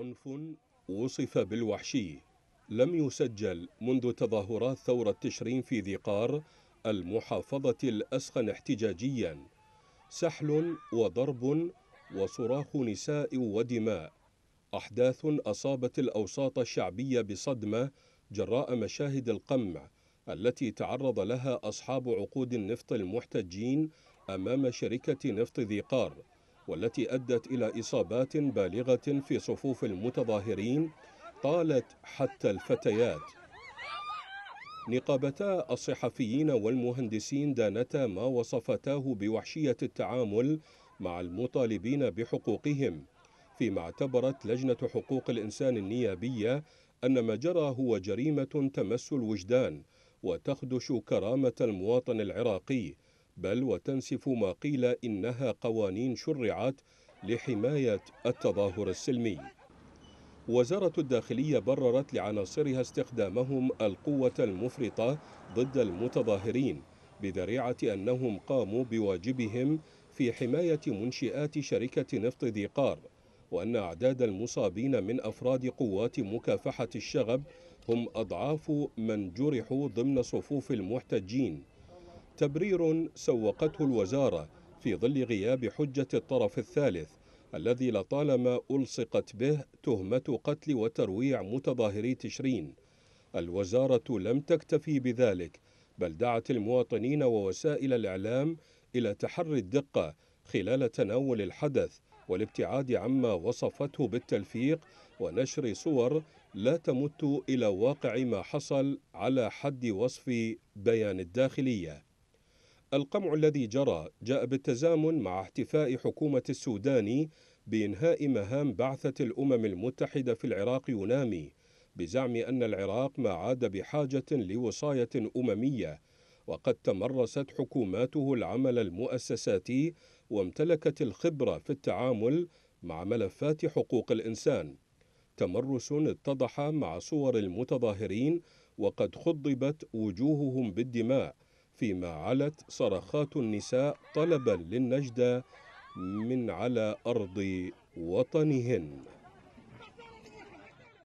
عنف وصف بالوحشي لم يسجل منذ تظاهرات ثورة تشرين في ذي قار المحافظة الأسخن احتجاجيا سحل وضرب وصراخ نساء ودماء أحداث أصابت الأوساط الشعبية بصدمة جراء مشاهد القمع التي تعرض لها أصحاب عقود النفط المحتجين أمام شركة نفط ذي قار والتي أدت إلى إصابات بالغة في صفوف المتظاهرين طالت حتى الفتيات نقابتا الصحفيين والمهندسين دانتا ما وصفتاه بوحشية التعامل مع المطالبين بحقوقهم فيما اعتبرت لجنة حقوق الإنسان النيابية أن ما جرى هو جريمة تمس الوجدان وتخدش كرامة المواطن العراقي بل وتنسف ما قيل إنها قوانين شرعت لحماية التظاهر السلمي وزارة الداخلية بررت لعناصرها استخدامهم القوة المفرطة ضد المتظاهرين بذريعة أنهم قاموا بواجبهم في حماية منشئات شركة نفط ذي قار وأن أعداد المصابين من أفراد قوات مكافحة الشغب هم أضعاف من جرحوا ضمن صفوف المحتجين تبرير سوقته الوزارة في ظل غياب حجة الطرف الثالث الذي لطالما ألصقت به تهمة قتل وترويع متظاهري تشرين الوزارة لم تكتفي بذلك بل دعت المواطنين ووسائل الإعلام إلى تحري الدقة خلال تناول الحدث والابتعاد عما وصفته بالتلفيق ونشر صور لا تمت إلى واقع ما حصل على حد وصف بيان الداخلية القمع الذي جرى جاء بالتزامن مع احتفاء حكومة السودان بإنهاء مهام بعثة الأمم المتحدة في العراق يونامي بزعم أن العراق ما عاد بحاجة لوصاية أممية وقد تمرست حكوماته العمل المؤسساتي وامتلكت الخبرة في التعامل مع ملفات حقوق الإنسان تمرس اتضح مع صور المتظاهرين وقد خضبت وجوههم بالدماء فيما علت صرخات النساء طلبا للنجدة من على أرض وطنهن